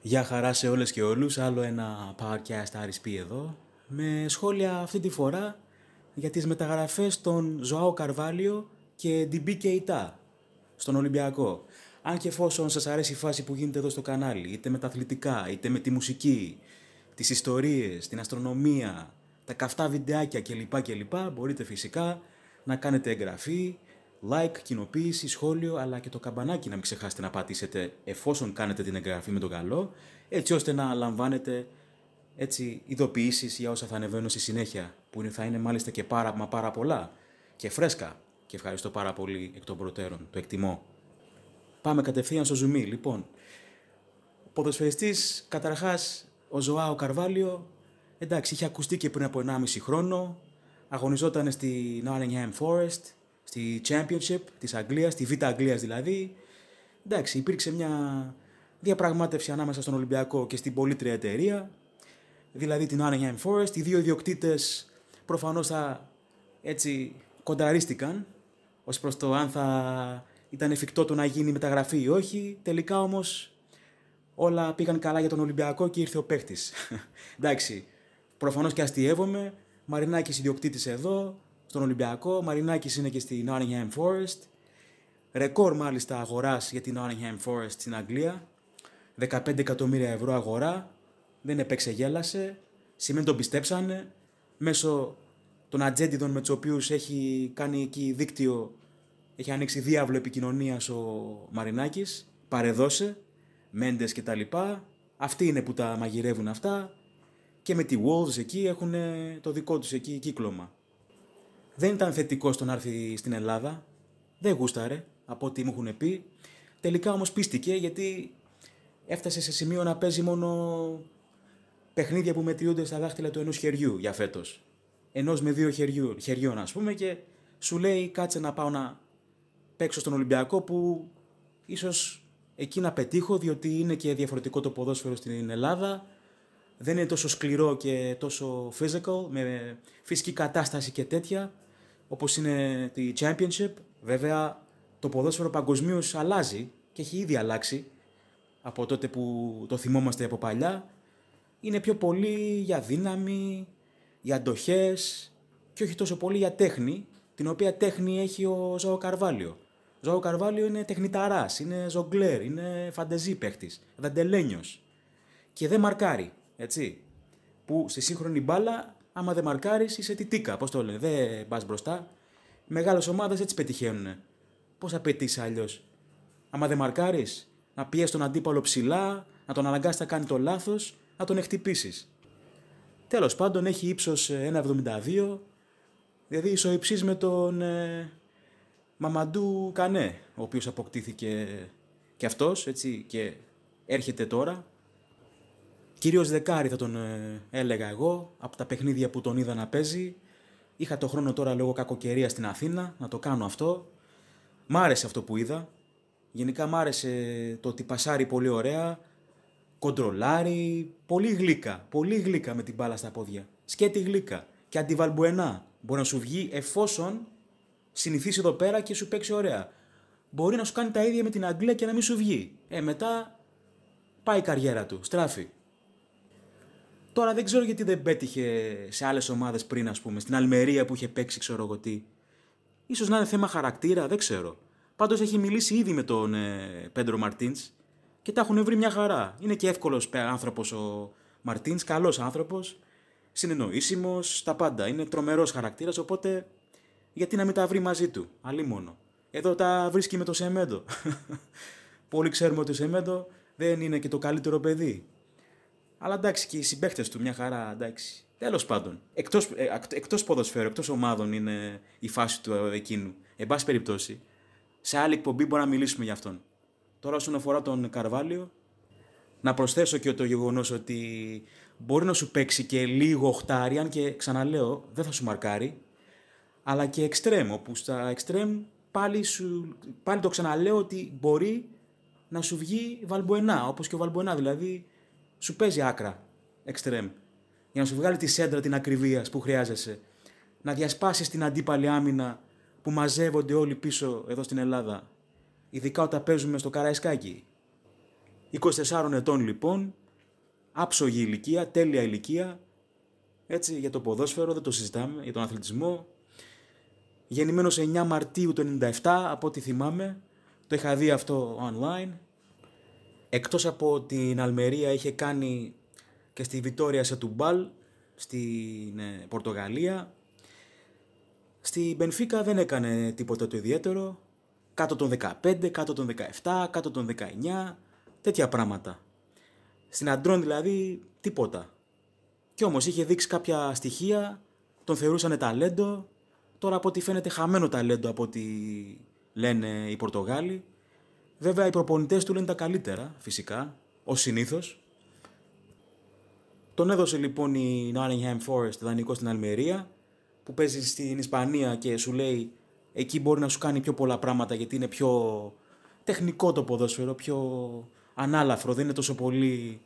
Γεια χαρά σε όλες και όλους, άλλο ένα podcast RSP εδώ, με σχόλια αυτή τη φορά για τις μεταγραφές των Ζωάο Καρβάλιο και την Κεϊτά στον Ολυμπιακό. Αν και εφόσον σας αρέσει η φάση που γίνεται εδώ στο κανάλι, είτε με τα αθλητικά, είτε με τη μουσική, τις ιστορίες, την αστρονομία, τα καυτά βιντεάκια κλπ. κλπ μπορείτε φυσικά να κάνετε εγγραφή, like, κοινοποίηση, σχόλιο, αλλά και το καμπανάκι να μην ξεχάσετε να πατήσετε εφόσον κάνετε την εγγραφή με τον καλό, έτσι ώστε να λαμβάνετε έτσι, ειδοποιήσεις για όσα θα ανεβαίνουν στη συνέχεια, που θα είναι μάλιστα και πάρα, μα πάρα πολλά και φρέσκα. Και ευχαριστώ πάρα πολύ εκ των προτέρων, το εκτιμώ. Πάμε κατευθείαν στο ζουμί, λοιπόν. Ο ποδοσφαιριστής, καταρχάς, ο Ζωάο Καρβάλιο, εντάξει, είχε ακουστεί και πριν από 1,5 χρόνο, αγωνιζόταν στη Nottingham Forest, στη Championship της Αγγλίας, στη Β' Αγγλίας δηλαδή. Εντάξει, υπήρξε μια διαπραγμάτευση ανάμεσα στον Ολυμπιακό και στην πολύτρια εταιρεία, δηλαδή την Nottingham Forest. Οι δύο ιδιοκτήτες προφανώς θα έτσι κονταρίστηκαν ως προς το αν θα ήταν εφικτό το να γίνει μεταγραφή ή όχι. Τελικά όμως όλα πήγαν καλά για τον Ολυμπιακό και ήρθε ο παίχτη. Εντάξει, προφανώς και αστείευομαι, Μαρινάκης ιδιοκτήτης εδώ, στον Ολυμπιακό. Ο Μαρινάκης είναι και στη Nottingham Forest. Ρεκόρ μάλιστα αγοράς για την Nottingham Forest στην Αγγλία. 15 εκατομμύρια ευρώ αγορά. Δεν επεξεγέλασε. Σημαίνει τον πιστέψανε. Μέσω των ατζέντιδων με τους οποίους έχει κάνει εκεί δίκτυο, έχει ανοίξει διάβλο επικοινωνίας ο Μαρινάκης, παρεδώσε, Μέντες κτλ. Αυτοί είναι που τα μαγειρεύουν αυτά. Και με τη Wolves εκεί έχουν το δικό τους εκεί κύκλωμα δεν ήταν θετικό στον να έρθει στην Ελλάδα. Δεν γούσταρε, από ό,τι μου έχουν πει. Τελικά όμως πίστηκε γιατί έφτασε σε σημείο να παίζει μόνο παιχνίδια που μετριούνται στα δάχτυλα του ενός χεριού για φέτος. Ενός με δύο χεριού, χεριών, ας πούμε, και σου λέει κάτσε να πάω να παίξω στον Ολυμπιακό που ίσως εκεί να πετύχω, διότι είναι και διαφορετικό το ποδόσφαιρο στην Ελλάδα. Δεν είναι τόσο σκληρό και τόσο physical, με φυσική κατάσταση και τέτοια όπως είναι τη Championship. Βέβαια, το ποδόσφαιρο παγκοσμίως αλλάζει και έχει ήδη αλλάξει από τότε που το θυμόμαστε από παλιά. Είναι πιο πολύ για δύναμη, για τοχές και όχι τόσο πολύ για τέχνη, την οποία τέχνη έχει ο Ζώο Καρβάλιο. Ο Ζώο Καρβάλιο είναι τεχνηταράς, είναι ζογκλέρ, είναι φαντεζή παίχτης, δαντελένιος. και δεν μαρκάρει, έτσι. Που στη σύγχρονη μπάλα άμα δεν μαρκάρεις, είσαι τιτίκα. Πώς το λένε, δεν πας μπροστά. Μεγάλες ομάδες έτσι πετυχαίνουν. Πώ θα αλλιώς. Άμα δεν μαρκάρεις, να πιέσεις τον αντίπαλο ψηλά, να τον αναγκάσει να κάνει το λάθος, να τον εκτυπήσεις. Τέλος πάντων, έχει ύψος 1,72, ε, δηλαδή ισοϊψή με τον ε, Μαμαντού Κανέ, ο οποίος αποκτήθηκε και αυτός, έτσι, και έρχεται τώρα Κυρίως δεκάρι θα τον ε, έλεγα εγώ, από τα παιχνίδια που τον είδα να παίζει. Είχα το χρόνο τώρα λόγω κακοκαιρίας στην Αθήνα να το κάνω αυτό. Μ' άρεσε αυτό που είδα. Γενικά μ' άρεσε το ότι πασάρει πολύ ωραία, κοντρολάρι πολύ γλύκα, πολύ γλύκα με την μπάλα στα πόδια. Σκέτη γλύκα και αντιβαλμπουενά. Μπορεί να σου βγει εφόσον συνηθίσει εδώ πέρα και σου παίξει ωραία. Μπορεί να σου κάνει τα ίδια με την Αγγλία και να μην σου βγει. Ε, μετά πάει η καριέρα του, στράφει. Τώρα δεν ξέρω γιατί δεν πέτυχε σε άλλες ομάδες πριν, ας πούμε, στην Αλμερία που είχε παίξει, ξέρω εγώ τι. σω να είναι θέμα χαρακτήρα, δεν ξέρω. Πάντως έχει μιλήσει ήδη με τον ε, Πέντρο Μαρτίν και τα έχουν βρει μια χαρά. Είναι και εύκολος άνθρωπος ο Μαρτίν, καλός άνθρωπος, συνεννοήσιμος, τα πάντα. Είναι τρομερός χαρακτήρας, οπότε γιατί να μην τα βρει μαζί του, αλλή μόνο. Εδώ τα βρίσκει με το Σεμέντο. Πολύ ξέρουμε ότι ο Σεμέντο δεν είναι και το καλύτερο παιδί. Αλλά εντάξει και οι συμπαίχτε του μια χαρά, εντάξει. Τέλος πάντων, εκτός ε, εκτός ποδοσφαίρου, εκτός ομάδων είναι η φάση του εκείνου. Εν πάση περιπτώσει, σε άλλη εκπομπή μπορούμε να μιλήσουμε για αυτόν. Τώρα, όσον αφορά τον Καρβάλιο, να προσθέσω και το γεγονός ότι μπορεί να σου παίξει και λίγο οχτάρι, αν και ξαναλέω, δεν θα σου μαρκάρει, αλλά και εξτρέμ, όπου στα εξτρέμ πάλι, σου, πάλι το ξαναλέω ότι μπορεί να σου βγει βαλμποενά, όπως και ο βαλμποενά, δηλαδή σου παίζει άκρα εξτρέμ για να σου βγάλει τη σέντρα την ακριβία που χρειάζεσαι. Να διασπάσεις την αντίπαλη άμυνα που μαζεύονται όλοι πίσω εδώ στην Ελλάδα. Ειδικά όταν παίζουμε στο Καραϊσκάκι. 24 ετών λοιπόν, άψογη ηλικία, τέλεια ηλικία. Έτσι, για το ποδόσφαιρο δεν το συζητάμε, για τον αθλητισμό. Γεννημένος 9 Μαρτίου του 97, από ό,τι θυμάμαι. Το είχα δει αυτό online. Εκτός από την Αλμερία είχε κάνει και στη Βιτόρια σε Τουμπάλ, στην ε, Πορτογαλία. Στη Μπενφίκα δεν έκανε τίποτα το ιδιαίτερο. Κάτω των 15, κάτω των 17, κάτω των 19, τέτοια πράγματα. Στην Αντρών δηλαδή τίποτα. Κι όμως είχε δείξει κάποια στοιχεία, τον θεωρούσανε ταλέντο. Τώρα από ό,τι φαίνεται χαμένο ταλέντο από ό,τι λένε οι Πορτογάλοι. Βέβαια, οι προπονητές του λένε τα καλύτερα, φυσικά, ως συνήθως. Τον έδωσε λοιπόν η Nottingham Forest δανεικό στην Αλμερία, που παίζει στην Ισπανία και σου λέει εκεί μπορεί να σου κάνει πιο πολλά πράγματα γιατί είναι πιο τεχνικό το ποδόσφαιρο, πιο ανάλαφρο, δεν είναι τόσο πολύ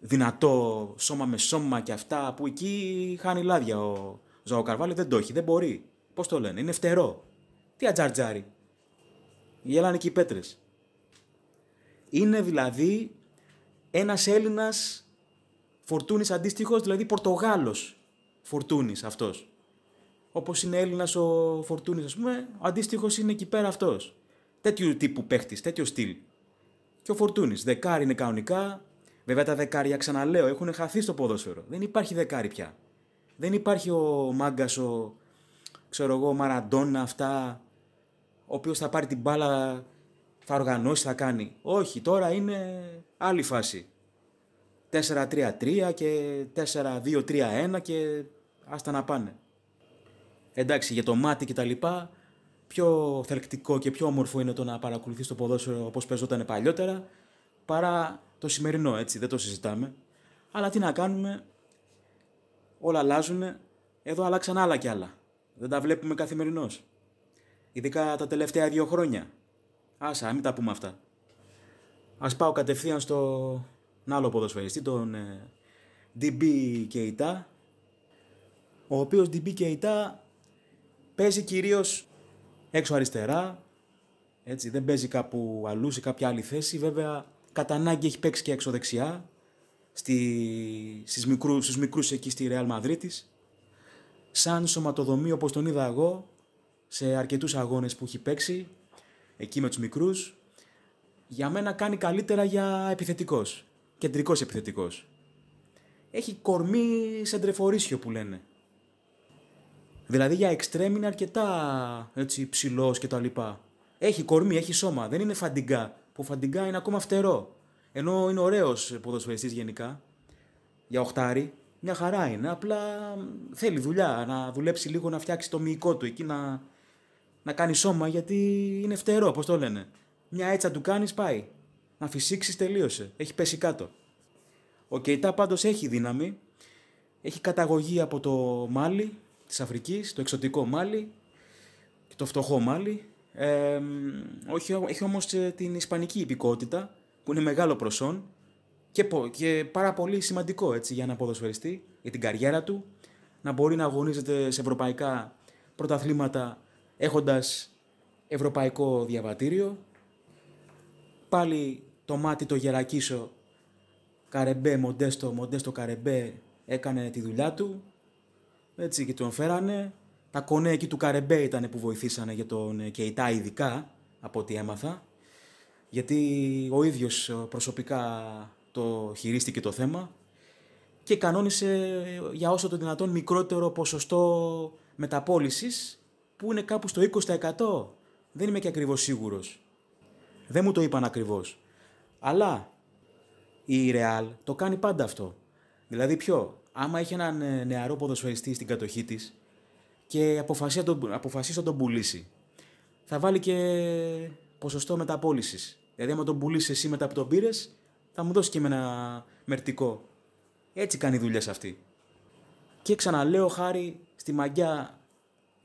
δυνατό σώμα με σώμα και αυτά που εκεί χάνει λάδια ο Ζαοκαρβάλι, δεν το έχει, δεν μπορεί. Πώς το λένε, είναι φτερό. Τι ατζαρτζάρι γέλανε και οι πέτρες. Είναι δηλαδή ένας Έλληνας φορτούνης αντίστοιχος, δηλαδή Πορτογάλος φορτούνης αυτός. Όπως είναι Έλληνας ο φορτούνης ας πούμε, ο αντίστοιχος είναι εκεί πέρα αυτός. Τέτοιου τύπου παίχτης, τέτοιο στυλ. Και ο φορτούνης, δεκάρι είναι κανονικά, βέβαια τα δεκάρια ξαναλέω έχουν χαθεί στο ποδόσφαιρο. Δεν υπάρχει δεκάρι πια. Δεν υπάρχει ο μάγκας, ο ξέρω εγώ, Μαραντόνα αυτά ο οποίος θα πάρει την μπάλα, θα οργανώσει, θα κάνει. Όχι, τώρα είναι άλλη φάση. 4-3-3 και 4-2-3-1 και άστα να πάνε. Εντάξει, για το μάτι και τα λοιπά, πιο θελκτικό και πιο όμορφο είναι το να παρακολουθείς το ποδόσφαιρο όπως παίζονταν παλιότερα, παρά το σημερινό, έτσι, δεν το συζητάμε. Αλλά τι να κάνουμε, όλα αλλάζουν, εδώ αλλάξαν άλλα κι άλλα. Δεν τα βλέπουμε καθημερινώς. Ειδικά τα τελευταία δύο χρόνια. Άσα, μην τα πούμε αυτά. Ας πάω κατευθείαν στο άλλο ποδοσφαιριστή, τον ε, DB Keita, ο οποίος DB Keita παίζει κυρίως έξω αριστερά, έτσι, δεν παίζει κάπου αλλού σε κάποια άλλη θέση. Βέβαια, κατά ανάγκη έχει παίξει και έξω δεξιά, στη, στις μικρούς, στους μικρούς εκεί στη Ρεάλ Μαδρίτης. Σαν σωματοδομή, όπως τον είδα εγώ, σε αρκετούς αγώνες που έχει παίξει, εκεί με τους μικρούς. Για μένα κάνει καλύτερα για επιθετικός, κεντρικός επιθετικός. Έχει κορμί σε τρεφορίσιο που λένε. Δηλαδή για εξτρέμ είναι αρκετά έτσι, ψηλός και τα λοιπά. Έχει κορμί, έχει σώμα, δεν είναι φαντιγκά, που φαντιγκά είναι ακόμα φτερό. Ενώ είναι ωραίος ποδοσφαιριστής γενικά, για οχτάρι, μια χαρά είναι, απλά θέλει δουλειά, να δουλέψει λίγο να φτιάξει το μυϊκό του εκεί, να, να κάνει σώμα γιατί είναι φτερό, όπω το λένε. Μια έτσα του κάνεις, πάει. Να φυσήξεις, τελείωσε. Έχει πέσει κάτω. Ο Κεϊτά πάντως έχει δύναμη. Έχει καταγωγή από το Μάλι της Αφρικής, το εξωτικό Μάλι και το φτωχό Μάλι. Ε, όχι, έχει όμως την ισπανική υπηκότητα που είναι μεγάλο προσόν και, και πάρα πολύ σημαντικό έτσι, για να ποδοσφαιριστή, για την καριέρα του, να μπορεί να αγωνίζεται σε ευρωπαϊκά πρωταθλήματα έχοντας ευρωπαϊκό διαβατήριο. Πάλι το μάτι το γερακίσω Καρεμπέ, Μοντέστο, Μοντέστο Καρεμπέ έκανε τη δουλειά του. Έτσι και τον φέρανε. Τα κονέ του Καρεμπέ ήταν που βοηθήσανε για τον Κεϊτά ειδικά, από ό,τι έμαθα. Γιατί ο ίδιος προσωπικά το χειρίστηκε το θέμα και κανόνισε ε, για όσο το δυνατόν μικρότερο ποσοστό μεταπόλησης που είναι κάπου στο 20%. Δεν είμαι και ακριβώς σίγουρος. Δεν μου το είπαν ακριβώς. Αλλά η Ρεάλ το κάνει πάντα αυτό. Δηλαδή ποιο, άμα έχει έναν ε, νεαρό ποδοσφαιριστή στην κατοχή της και αποφασίσει να τον, τον πουλήσει, θα βάλει και ποσοστό μεταπόλησης. Δηλαδή, άμα τον πουλήσεις εσύ μετά που τον πήρες, θα μου δώσεις και με ένα μερτικό. Έτσι κάνει δουλειά σε αυτή. Και ξαναλέω χάρη στη μαγιά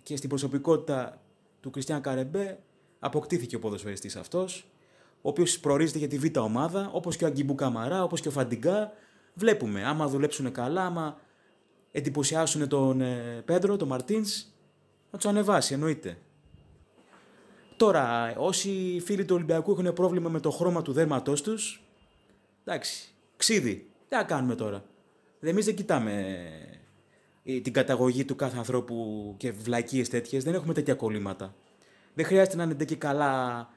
και στην προσωπικότητα του Κριστιαν Καρεμπέ αποκτήθηκε ο ποδοσφαιριστής αυτός, ο οποίος προορίζεται για τη β' ομάδα, όπως και ο Αγκιμπού Καμαρά, όπως και ο Φαντιγκά. Βλέπουμε, άμα δουλέψουν καλά, άμα εντυπωσιάσουν τον ε, Πέντρο, τον Μαρτίνς, να τους ανεβάσει εννοείται. Τώρα, όσοι φίλοι του Ολυμπιακού έχουν πρόβλημα με το χρώμα του δέρματός τους, εντάξει, ξύδι, τι να κάνουμε τώρα. Εμείς δεν κοιτάμε ε, την καταγωγή του κάθε ανθρώπου και βλακίες τέτοιες. Δεν έχουμε τέτοια κολλήματα. Δεν χρειάζεται να είναι και καλά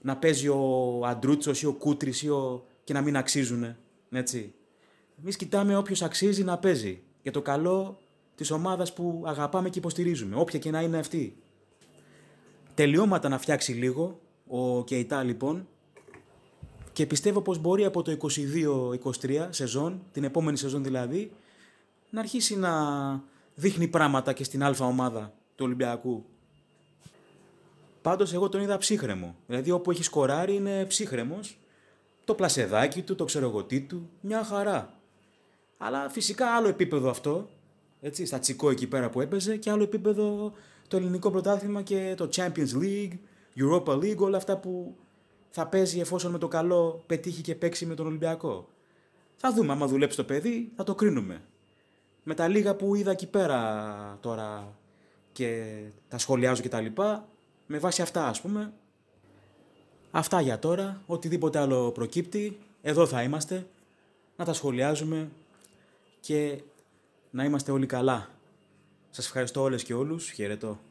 να παίζει ο Αντρούτσος ή ο Κούτρης ο... και να μην αξίζουν. Έτσι. Εμείς κοιτάμε όποιος αξίζει να παίζει για το καλό της ομάδας που αγαπάμε και υποστηρίζουμε, όποια και να είναι αυτή. Τελειώματα να φτιάξει λίγο ο Κεϊτά λοιπόν και πιστεύω πως μπορεί από το 22-23 σεζόν, την επόμενη σεζόν δηλαδή, να αρχίσει να δείχνει πράγματα και στην αλφα ομάδα του Ολυμπιακού. Πάντως εγώ τον είδα ψύχρεμο. Δηλαδή όπου έχει σκοράρει είναι ψύχρεμος. Το πλασεδάκι του, το ξερογωτή του, μια χαρά. Αλλά φυσικά άλλο επίπεδο αυτό, έτσι, στα τσικό εκεί πέρα που έπαιζε και άλλο επίπεδο το ελληνικό πρωτάθλημα και το Champions League, Europa League, όλα αυτά που θα παίζει εφόσον με το καλό πετύχει και παίξει με τον Ολυμπιακό. Θα δούμε, άμα δουλέψει το παιδί, θα το κρίνουμε με τα λίγα που είδα εκεί πέρα τώρα και τα σχολιάζω και τα λοιπά, με βάση αυτά ας πούμε. Αυτά για τώρα, οτιδήποτε άλλο προκύπτει, εδώ θα είμαστε, να τα σχολιάζουμε και να είμαστε όλοι καλά. Σας ευχαριστώ όλες και όλους, χαιρετώ.